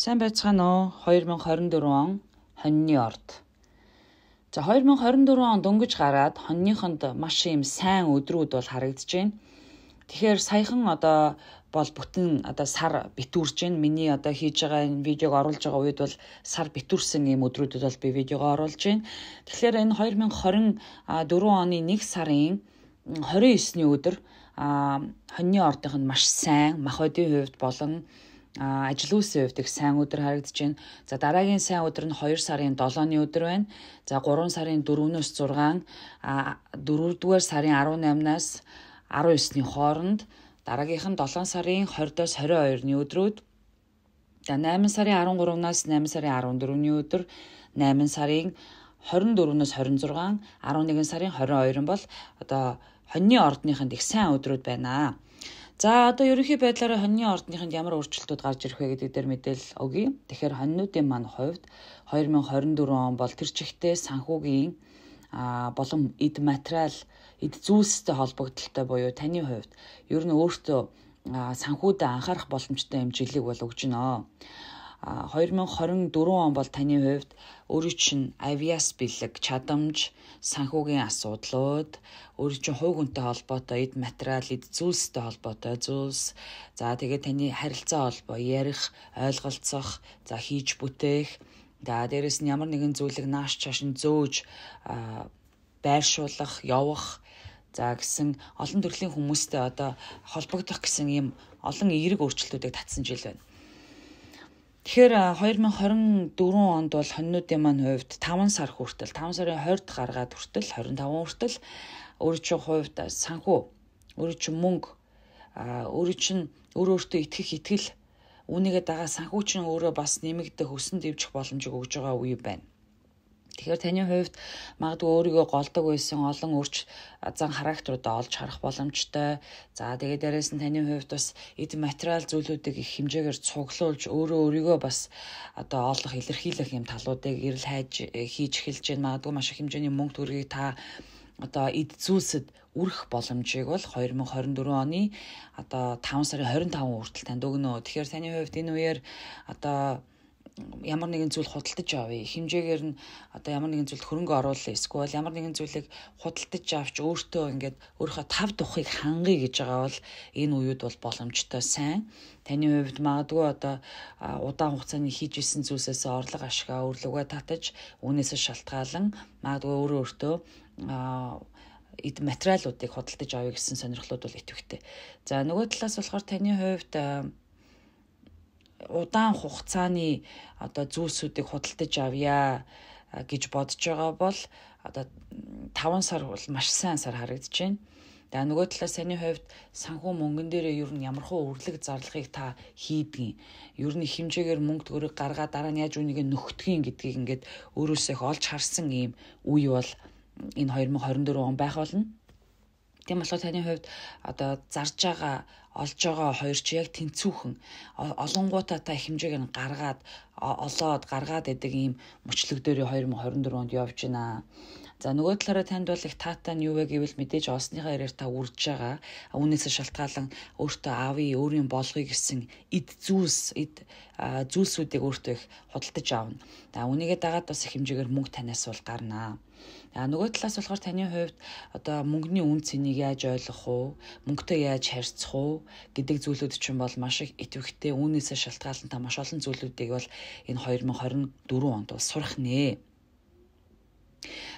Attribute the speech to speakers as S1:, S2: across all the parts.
S1: Сайн байцгаана уу? 2024 он хоньны орд. За 2024 он дөнгөж гараад хоньныхонд маш юм сайн өдрүүд бол харагдаж байна. Тэгэхээр саяхан одоо бол бүтэн одоо сар битүүрж байна. Миний одоо хийж байгаа энэ видеог оруулж байгаа үед бол сар битүүрсэн юм өдрүүдэд бол би видеогоо оруулж байна. Тэгэхээр энэ 2024 оны 1 сарын 29-ны өдөр хоньны ордынх нь маш сайн, мах одын хувьд болон ажил үйлсийн хувьд их сайн өдөр харагдаж байна. За дараагийн сайн өдөр нь 2 сарын 7-ны өдөр байна. За 3 сарын 4-өөс 6, 4-р сарын 18-наас 19-ний хооронд дараагийнх нь 7 сарын 20-оос 22-ны өдрүүд за 8 сарын 13-наас 8 сарын 14-ний өдөр 8 сарын 24-өөс 26, 11 сарын 22 бол одоо хоньны ордныханд их сайн өдрүүд байна аа. За одоо ерөнхий байдлаараа хоньны ордныханд ямар өөрчлөлтүүд гарч ирэх вэ гэдэг дээр мэдээлэл өгье. Тэгэхээр хоньнуудын маань хувьд 2024 он бол тэр чигтээ санхүүгийн а болон эд материал эд зүйлстэй холбогдлолтой буюу таны хувьд ер нь өөртөө санхүүдэд анхаарах боломжтой хэмжээлийг бол өгч байна. 2024 он бол таны хувьд өөрийн чинь авиас бэлэг чадамж, санхүүгийн асуудлууд, өөрийн чинь хувь хүнтэй холбоотой эд материал, эд зүйлстэй холбоотой зүйлс, за тэгээд таны харилцаа холбоо, ярих, ойлголцох, за хийж бүтээх, за дээрэс нь ямар нэгэн зүйлийг нааш чааш нь зөөж байршуулах, явах За гэсэн олон төрлийн хүмүүстэй одоо холбогдох гэсэн ийм олон эерэг өөрчлөлтүүдийг татсан жил байна. Тэгэхээр 2024 онд бол хоньнуудын маань хувьд 5 сар хүртэл 5 сарын 20-д гаргаад хүртэл 25 хүртэл өөрөө чинь хувьд санхүү өөрөө чинь мөнгө өөрөө чинь өөр өөртөө итгэх итгэл үүнийгээ дагаа санхүү чинь өөрөө бас нэмэгдэх өсөн дэвжих боломжийг өгж байгаа үе байна. Тэгэхээр таны хувьд магадгүй өөрийгөө голдог байсан олон өрч зан характеруудаа олж харах боломжтой. За тэгээд дээрээс нь таны хувьд бас эд материал зүйлүүдийг их хэмжээгээр цуглуулж өөрөө өөрийгөө бас одоо олох илэрхийлэх юм талуудыг ирэл хайж э, хийж эхэлж байна. Магадгүй маш их хэмжээний мөнгө төргийг та одоо эд зүйлсэд үрэх боломжийг бол 2024 оны одоо 5 сарын 25 хүртэл танд өгнө. Тэгэхээр таны хувьд энэ үеэр одоо ямар нэгэн зүйл худалдаж авъя. Хэмжээгээр нь одоо ямар нэгэн зүйлд хөрөнгө оруулъя. Эсвэл ямар нэгэн зүйлийг худалдаж авч өөртөө ингээд өөрийнхөө тав тухыг хангая гэж байгаа бол энэ үеуд бол боломжтой сайн. Таны хувьд магадгүй одоо удаан хугацааны хийж исэн зүйлсээс орлого ашгаа өрлөгөө татаж үүнээсээ шалтгаалan магадгүй өөрөө өөртөө эд материалуудыг худалдаж авъя гэсэн сонирхлууд бол идэвхтэй. За нөгөө талаас болохоор таны хувьд удаан хугацааны одоо зүйлсүүдийг худалдаж авъя гэж бодож байгаа бол одоо 5 сар бол маш сайн сар харагдаж байна. За нөгөө талаас саний хувьд санхүү мөнгөн дээрээ ер нь ямархуу өрлөг зарлагыг та хийдгийг ер нь хэмжээгээр мөнгө төрөг гаргаа дараа нь яаж үнийг нөхтгөхийн гэдгийг ингээд өөрөөсөө их олж харсан юм үе бол энэ 2024 он байх болно. Тийм болохоор таны хувьд одоо зарж байгаа олж байгаа хоёр ч яг тэнцүүхэн олонгуудаа та хэмжээг нь гаргаад олоод гаргаад идэг ийм мөчлөг дээр 2024 онд явж байна. За нөгөө талаараа танд бол их таатай нь юу вэ гэвэл мэдээж олсныхаа ирээр та үрж байгаа. Үүнээс шалтгаалan өөртөө аавын өөрийн болгоё гэсэн эд зүйлс эд зүйлсүүдийг өөртөө их худалдаж аавна. За үнийгээ дагаад бас хэмжээгээр мөнгө танаас бол гарнаа. А нөгөө талаас болохоор таны хувьд одоо мөнгөний үн цэнийг яаж ойлгох уу? Мөнгөтэй яаж харьцах уу гэдэг зүйлүүд чинь бол маш их идэвхтэй. Үүнээсээ шалтгаалan та маш олон зүйлүүдийг бол энэ 2024 онд бол сурах нэ.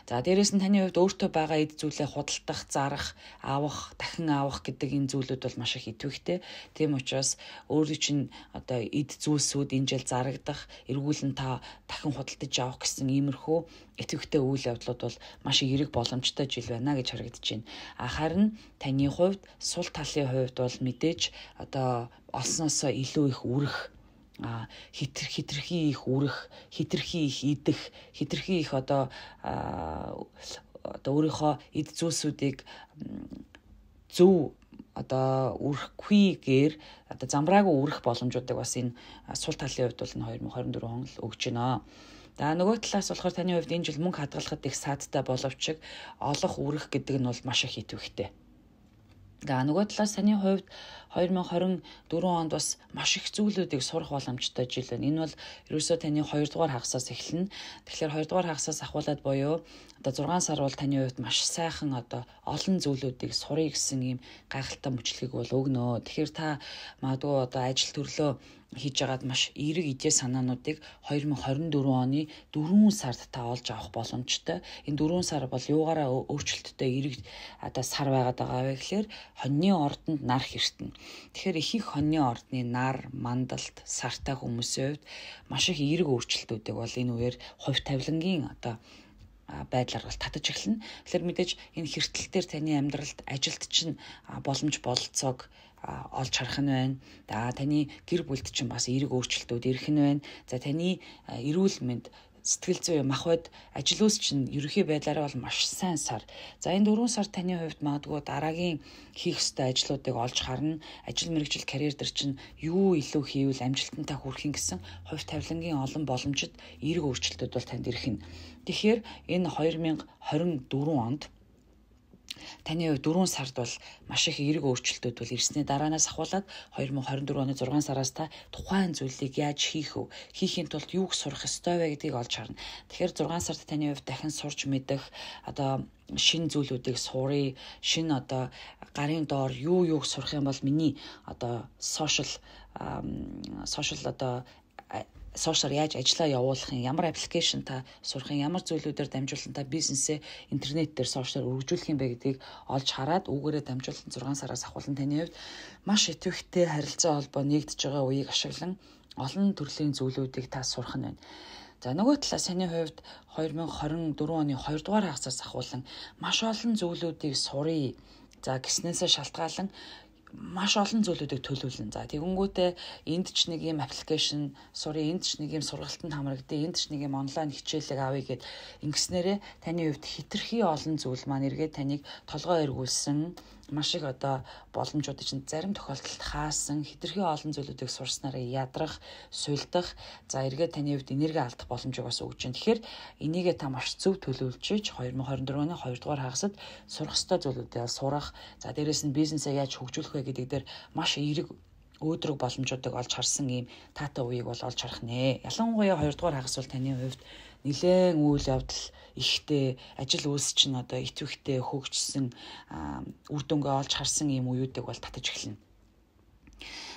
S1: За дээрэс нь таны хувьд өөртөө байгаа эд зүйлээ худалдах, зарах, авах, дахин авах гэдэг энэ зүйлүүд бол маш их идэвхтэй. Тийм учраас өөрийн чинь одоо эд зүйлсүүд энэ жил зарагдах, эргүүлэн та дахин худалдаж авах гэсэн иймэрхүү идэвхтэй үйл явдлууд бол маш эерэг боломжтой жил байна гэж харагдаж байна. А харин таны хувьд сул талын хувьд бол мэдээж одоо олсноосоо илүү их үрэх хитэр хитрхи их үрэх, хитрхи их идэх, хитрхи их одоо одоо өөрийнхөө эд зүйлсүүдийг зөв одоо үрхгүйгээр одоо замбраагүй үрэх боломжуудыг бас энэ сул талын хувьд бол энэ 2024 он л өгч байна. За нөгөө талаас болохоор таны хувьд энэ жил мөнгө хадгалахад их саадтай боловч олох үрэх гэдэг нь бол маш их идэвхтэй. За нөгөө талаас таны хувьд 2024 онд бас маш их зүйлүүдийг сурах боломжтой жил байна. Энэ бол ерөөсөө таны 2 дугаар хагасаас эхэлнэ. Тэгэхээр 2 дугаар хагасаас ахуулаад боёо. Одоо 6 сар бол таны хувьд маш сайхан одоо олон зүйлүүдийг сурыг гэсэн ийм гайхалтай мөчлөгийг бол өгнө. Тэгэхээр та магадгүй одоо ажил төрлөө хийж агаад маш эерэг идээ санаануудыг 2024 оны 4 сард та олж авах боломжтой. Энэ 4 сар бол юугаараа өөрчлөлттэй эерэг одоо сар байгаад байгаа вэ гэхээр хоньны ордонд нар хэртэн. Тэгэхээр ихэнх хоньны ордны нар, мандалт, сартай хүмүүсийн хувьд маш их эерэг өөрчлөлтүүдийг бол энэ үеэр хувь тавилангийн одоо байдлаар бол татаж эхэлнэ. Тэгэхээр мэдээж энэ хэртэл дээр таны амьдралд ажилт чинь боломж бололцоог олж харах нь байна. За таны гэр бүлд чинь бас эерэг өөрчлөлтүүд ирэх нь байна. За таны эрүүл мэнд сэтгэл зүй махбод ажил үйлс чинь ерөхийн байдлаараа бол маш сайн сар. За энэ 4 сар таны хувьд магадгүй дараагийн хийх ёстой ажлуудыг олж харна. Ажил мэргэжил карьер дээр чинь юу илүү хийвэл амжилтантай хүрэхин гэсэн хувь тавилангийн олон боломжит эерэг өөрчлөлтүүд бол танд ирэх нь. Тэгэхээр энэ 2024 онд Таны хувьд 4 сард бол маш их эерэг өөрчлөлтүүд бол ирсний дараанаас ахуулаад 2024 оны 6 сараас та тухайн зүйлийг яаж хийх вэ? Хийхийн тулд юуг сурах ёстой вэ гэдгийг олж харна. Тэгэхээр 6 сард таны хувьд дахин сурч мэдэх одоо шин зүйлүүдийг суурь, шин одоо гарын доор юу юуг сурах юм бол миний одоо сошиал сошиал одоо сошиал яаж ажиллаа явуулахын ямар аппликейшн та сурахын ямар зүйлүүдээр дамжуулан та бизнесээ интернет дээр сошиал өргөжүүлэх юм бэ гэдгийг олж хараад үүгээрээ дамжуулан 6 сараас ахуулан таны хувьд маш идэвхтэй харилцаа холбоо нэгдэж байгаа үеийг ашиглан олон төрлийн зүйлүүдийг та сурах нь байна. За нөгөө талаас саний хувьд 2024 оны 2 дугаар хагасаас ахуулан маш олон зүйлүүдийг сурыг За гиснээсээ шалтгаалan маш олон зүйлүүдийг төлөвлөн. За тэгэнгүүтээ энд ч нэг юм аппликейшн сурын, энд ч нэг юм сургалтанд хамрагдээ, энд ч нэг юм онлайн хичээлэг авъя гэд ингэснээрээ таны хувьд хитрхи олон зүйл маань эргээд таныг толгой эргүүлсэн маш их одоо боломжууд чинь зарим тохиолдолд хаасан хитрхи олон зүйлүүдийг сурснараа ядрах, суйлдах, за эргээд таны хувьд энерги алдах боломжийг бас өгч байна. Тэгэхээр энийгээ та маш зөв төлөвлөж 2024 оны 2 дугаар хагасад сурах ёстой зүйлүүдээ сурах, за дээрэс нь бизнесээ яаж хөгжүүлэх вэ вэ гэдэг дээр маш эерэг өөдрөг боломжуудыг олж харсан ийм таатай үеийг бол олж харах нэ. Ялангуяа 2 дугаар хагас бол таны хувьд нэлээд үйл явдал ихтэй, ажил үйлс чинь одоо итвэхтэй хөгжсөн үр дүнгээ олж харсан ийм үеүүдийг бол татаж эхэлнэ.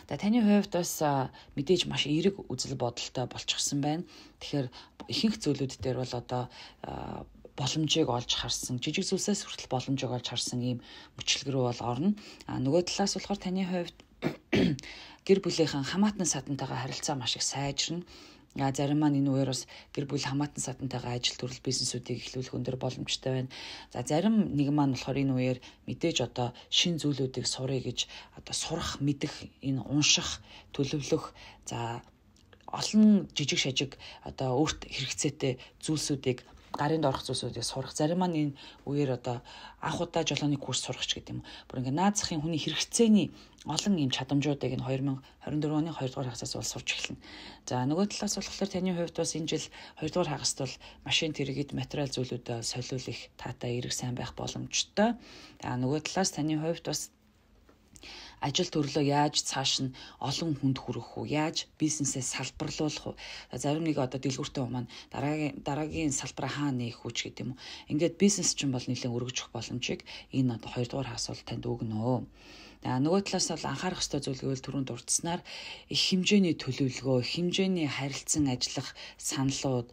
S1: За таны хувьд бас мэдээж маш эерэг үзэл бодолтой болчихсон байна. Тэгэхээр ихэнх зүйлүүд дээр бол одоо боломжийг олж харсан жижиг зүйлсээс хүртэл боломжийг олж харсан ийм мөчлөг рүү бол орно. А нөгөө талаас болохоор таны хувьд гэр бүлийнхэн хамаатан садантайгаа харилцаа маш их сайжирна. А зарим маань энэ үеэр бас гэр бүл хамаатан садантайгаа ажил төрөл бизнесүүдийг эхлүүлэх өндөр боломжтой байна. За зарим нэг маань болохоор энэ үеэр мэдээж одоо шин зүйлүүдийг сурыг гэж одоо сурах, мэдэх, энэ унших, төлөвлөх, за олон жижиг шажиг одоо өөрт хэрэгцээтэй зүйлсүүдийг гарынд орох зүйлсүүдийг сурах зарим маань энэ үеэр одоо анх удаа жолооны курс сурах ч гэдэг юм. Бүр ингээд наад захын хүний хэрэгцээний олон юм чадамжуудыг нь 2024 оны 2 дугаар хагасаас бол сурч эхэлнэ. За нөгөө талаас болохоор таны хувьд бас энэ жил 2 дугаар хагаст бол машин тэрэгт материал зүйлүүдэд солиулах таатай эрэг сайн байх боломжтой. За нөгөө талаас таны хувьд бас ажил төрлөө яаж цааш нь олон хүнд хүргэх үү? Яаж бизнесээ салбарлуулах вэ? Зарим нэг одоо дэлгүүртэй маань дараагийн дараагийн салбараа хаа нээх үү ч гэдэг юм уу. Ингээд бизнес чинь бол нэлээд өргөжөх боломжийг энэ одоо 2 дугаар асуулт танд өгнө. За нөгөө талаас бол анхаарах ёстой зүйл гэвэл түрүүнд дурдсанаар их хэмжээний төлөвлөгөө, их хэмжээний харилцан ажиллах саналууд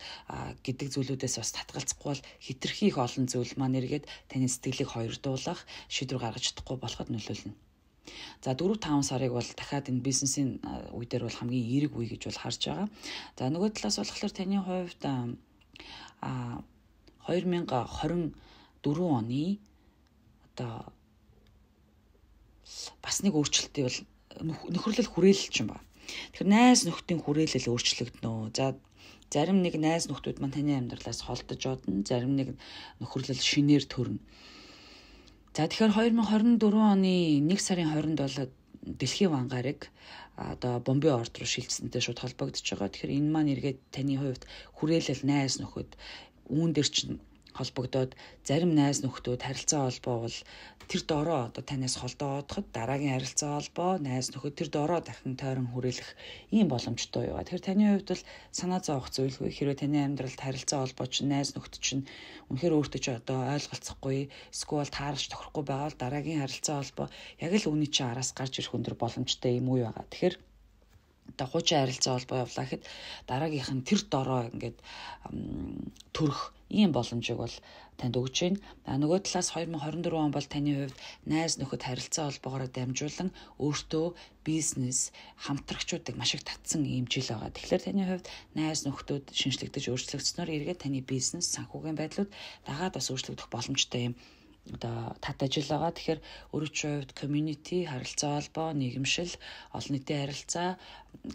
S1: гэдэг зүйлүүдээс бас татгалзахгүй бол хитрхи их олон зүйл маань эргээд таны сэтгэлийг хоёрдуулах, шийдвэр гаргаж чадахгүй болоход нөлөөлнө. За 4 5 сарыг бол дахиад энэ бизнесийн үе дээр бол хамгийн эерэг үе гэж бол харж байгаа. За нөгөө талаас болохоор таны хувьд а 2024 оны одоо бас нэг өөрчлөлт бол нөхөрлөл хүрээлэл чинь ба. Тэгэхээр найз нөхдийн хүрээлэл өөрчлөгдөнө. За зарим нэг найз нөхдүүд маань таны амьдралаас холдож одно, зарим нэг нөхөрлөл шинээр төрнө. За тэгэхээр 2024 оны 1 сарын 20-нд бол дэлхийн вангарыг одоо Бомбей орд руу шилжсэнтэй шууд холбогдож байгаа. Тэгэхээр энэ маань эргээд таны хувьд хүрээлэл найс нөхөд үүн дээр чинь холбогдоод зарим найз нөхдүүд харилцаа холбоо бол тэр дороо одоо танаас холдоодоход дараагийн харилцаа холбоо найз нөхөд тэр дороо дахин тойрон хүрээлэх ийм боломжтой юу. Тэгэхээр таны хувьд бол санаа зовох зүйлгүй хэрвээ таны амьдралд харилцаа холбоо чинь найз нөхд чинь үнэхээр өөртөө ч одоо ойлголцохгүй эсвэл таарч тохирохгүй байгаад дараагийн харилцаа холбоо яг л үүний чинь араас гарч ирэх өндөр боломжтой юм уу яагаад. Тэгэхээр одоо хуучин харилцаа холбоо явлаа гэхэд дараагийнх нь тэр дороо ингээд төрөх ийм боломжийг бол танд өгч байна. А нөгөө талаас 2024 он бол таны хувьд найз нөхөд харилцаа холбоогоор дамжуулан өөртөө бизнес хамтрагчдыг маш их татсан ийм жил байгаа. Тэгэхээр таны хувьд найз нөхдүүд шинжлэгдэж өөрчлөгдснөөр эргээд таны бизнес санхүүгийн байдлууд дагаад бас өөрчлөгдөх боломжтой юм одоо тат ажил байгаа. Тэгэхээр өөрөвчийн хувьд community, харилцаа холбоо, нийгэмшил, олон нийтийн харилцаа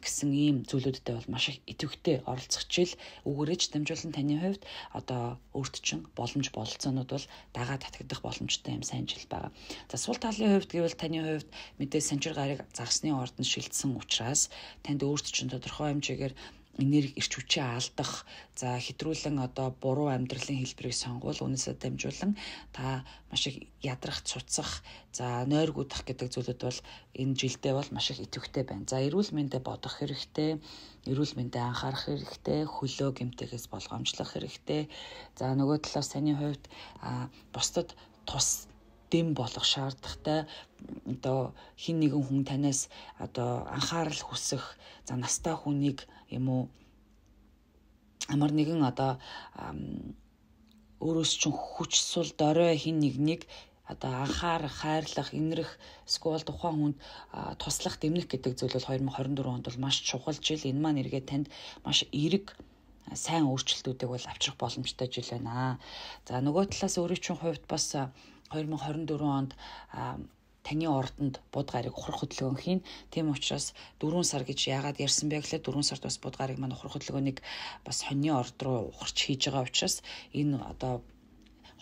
S1: гэсэн ийм зүйлүүдтэй бол маш их идэвхтэй оролцох чил өгөрөж дамжуулан таны хувьд одоо өөрт чинь боломж бололцоонууд бол дагаа татагдах боломжтой юм сайн жил байгаа. За сул талын хувьд гэвэл таны хувьд мэдээ санчир гарыг загсны ордон шилжсэн учраас танд өөрт чинь тодорхой хэмжээгээр энерги ирч хүчээ алдах за хэтрүүлэн одоо буруу амьдралын хэлбэрийг сонгуул үнээсээ дамжуулан та маш их ядрах цуцах за нойрг удах гэдэг зүйлүүд бол энэ жилдээ бол маш их идэвхтэй байна. За эрүүл мэндэ бодох хэрэгтэй, эрүүл мэндэ анхаарах хэрэгтэй, хөлөө гэмтээс болгоомжлох хэрэгтэй. За нөгөө талаас саний хувьд бусдад тус дэм болох шаардлагатай одоо хин нэгэн хүн танаас одоо анхаарал хүсэх за настай хүнийг юм уу амар нэгэн одоо өөрөөс чинь хүч сул дорой хин нэгнийг одоо анхаар хайрлах, инэрх, скул тухайн хүнд туслах, дэмнэх гэдэг зүйл бол 2024 онд бол маш чухал жил. Энэ маань эргээд танд маш эрг сайн өөрчлөлтүүдийг бол авчрах боломжтой жил байна. За нөгөө талаас өөрийн чинь хувьд бас 2024 онд таны ордонд буд гарыг ухрах хөдөлгөөн хийн. Тийм учраас 4 сар гэж яагаад ярьсан бэ гэхлээр 4 сард бас буд гарыг мань ухрах хөдөлгөөнийг бас хоньны орд руу ухарч хийж байгаа учраас энэ одоо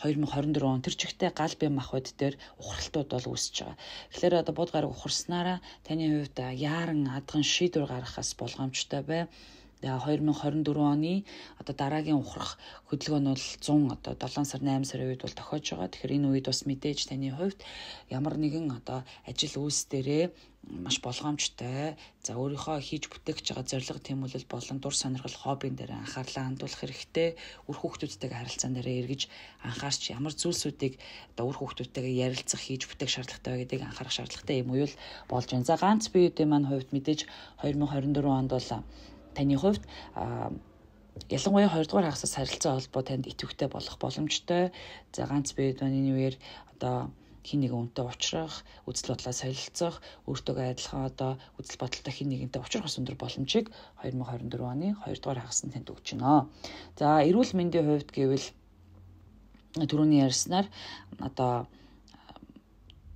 S1: 2024 он тэр чигтээ гал бэм махбод дээр ухралтууд бол үүсэж байгаа. Тэгэхээр одоо буд гарыг ухарснараа таны хувьд яаран адган шийдвэр гаргахаас болгоомжтой бай. 2024 оны одоо дараагийн ухрах хөдөлгөөн нь бол 100 одоо 7 сар 8 сарын үед бол тохиож байгаа. Тэгэхээр энэ үед бас мэдээж таны хувьд ямар нэгэн одоо ажил үйлс дээрээ маш болгоомжтой. За өөрийнхөө хийж бүтээгч байгаа зорилго тэмүүлэл болон дур сонирхол хоббин дээр анхаарлаа хандуулах хэрэгтэй. Үр хүүхдүүдтэйгээ харилцаан дээр эргэж анхаарч ямар зүйлсүүдийг одоо үр хүүхдүүдтэйгээ ярилцах, хийж бүтээх шаардлагатай гэдгийг анхаарах шаардлагатай юм уу юу болж байна. За ганц бие үеийн маань хувьд мэдээж 2024 онд бол таны хувьд ялангуяа 2 дугаар хагасаас харилцаа холбоо танд идэвхтэй болох боломжтой. За ганц биед оны үеэр одоо хин нэгэн үнтэй уулзрах, үзэл бодлоо солилцох, өөртөө адилхан одоо үзэл бодолтой хин нэгэнтэй уулзрах өндөр боломжийг 2024 оны 2 дугаар хагас нь танд өгч байна. За эрүүл мэндийн хувьд гэвэл түрүүний ярьснаар одоо да,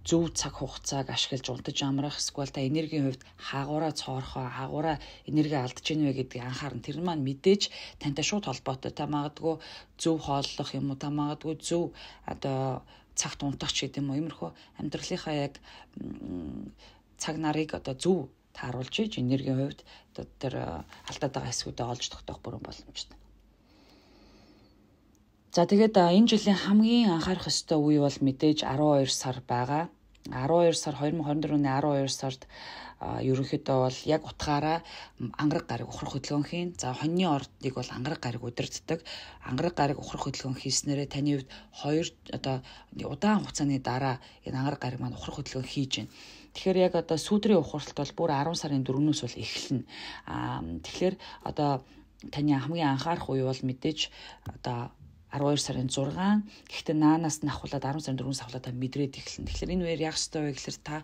S1: зөв цаг хугацааг ашиглаж унтаж амрах эсвэл та энергийн хувьд хаагаараа цоорхоо хаагаараа энерги алдаж ийн вэ гэдгийг анхаарна. Тэр нь маань мэдээж тантай шууд холбоотой. Та магадгүй зөв хооллох юм уу? Та магадгүй зөв одоо цагт унтах ч гэдэм үү? Иймэрхүү амьдралынхаа яг цаг нарыг одоо зөв тааруулж ийж энергийн хувьд одоо тэр алдаад байгаа хэсгүүдэд олж тогтоох бүрэн боломжтой. За тэгээд энэ жилийн хамгийн анхаарах ёстой үе бол мэдээж 12 сар байгаа. 12 сар 2024 оны 12 сард ерөнхийдөө бол яг утгаараа ангараг гариг ухрах хөдөлгөөнхийн за хоньны ордыг бол ангараг гариг удирддаг ангараг гариг ухрах хөдөлгөөн хийснээрээ таны хувьд хоёр одоо удаан хугацааны дараа энэ ангараг гариг маань ухрах хөдөлгөөн хийж байна. Тэгэхээр яг одоо сүүдрийн ухралт бол бүр 10 сарын 4-өөс бол эхэлнэ. Аа тэгэхээр одоо таны хамгийн анхаарах үе бол мэдээж одоо 12 сарын 6 гэхдээ наанаас нь ахуулаад 10 сарын 4-өөс ахуулаад та мэдрээд эхэлнэ. Тэгэхээр энэ үеэр яах ёстой вэ гэхээр та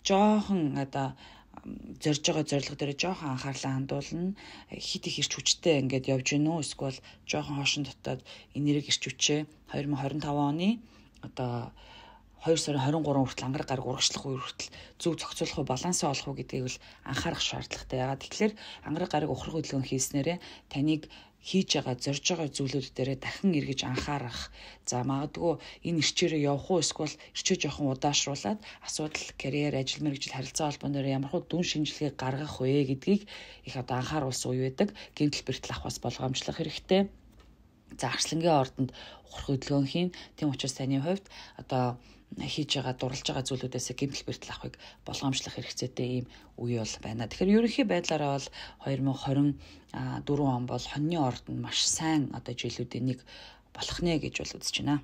S1: жоохон одоо зорж байгаа зорилго дээр жоохон анхаарлаа хандуулна. Хит их ирч хүчтэй ингээд явж гинөө эсвэл жоохон хоошин дотоод энерги ирч хүчээ 2025 оны одоо 2 сарын 23 хүртэл ангараг гараг урагшлах үе хүртэл зөв зохицуулах уу балансаа олох уу гэдгийг л анхаарах шаардлагатай. Ягаад тэгэхээр ангараг гараг ухрах хөдөлгөөн хийснээрээ таныг хийж байгаа зорж байгаа зүйлүүд дээрээ дахин эргэж анхаарах. За магадгүй энэ ирчээрээ явах уу эсвэл ирчээ жоохон удаашруулад асуудал карьер, ажил мэргэжил харилцаа холбоон дээр ямар хөө дүн шинжилгээ гаргах вэ гэдгийг их одоо анхааруулсан үе байдаг. Гэмтэл бэртэл авахаас болгоомжлох хэрэгтэй. За арслангийн ордонд ухрах хөдөлгөөн хийн. Тэм учраас таны хувьд одоо хийж байгаа дурлж байгаа зүйлүүдээс гэмтэл бэртэл авахыг болгоомжлох хэрэгцээтэй ийм үе бол байна. Тэгэхээр ерөнхий байдлаараа бол 2024 он бол хоньны ордонд маш сайн одоо жилүүдийн нэг болох нэ гэж бол үзэж байна.